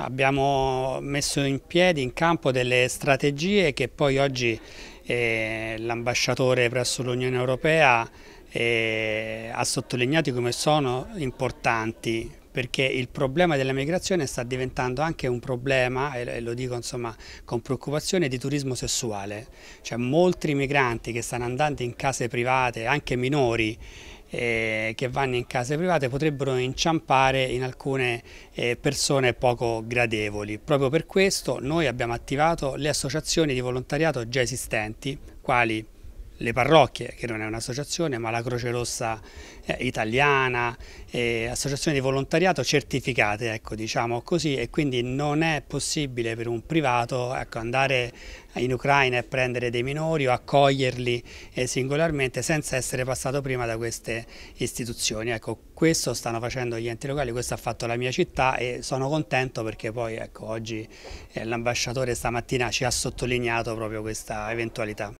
Abbiamo messo in piedi, in campo, delle strategie che poi oggi eh, l'ambasciatore presso l'Unione Europea eh, ha sottolineato come sono importanti perché il problema della migrazione sta diventando anche un problema, e lo dico insomma con preoccupazione, di turismo sessuale. Cioè molti migranti che stanno andando in case private, anche minori, eh, che vanno in case private potrebbero inciampare in alcune eh, persone poco gradevoli. Proprio per questo noi abbiamo attivato le associazioni di volontariato già esistenti, quali le parrocchie, che non è un'associazione, ma la Croce Rossa eh, italiana, eh, associazioni di volontariato certificate, ecco, diciamo così, e quindi non è possibile per un privato ecco, andare in Ucraina e prendere dei minori o accoglierli eh, singolarmente senza essere passato prima da queste istituzioni. Ecco, questo stanno facendo gli enti locali, questo ha fatto la mia città e sono contento perché poi ecco, oggi eh, l'ambasciatore stamattina ci ha sottolineato proprio questa eventualità.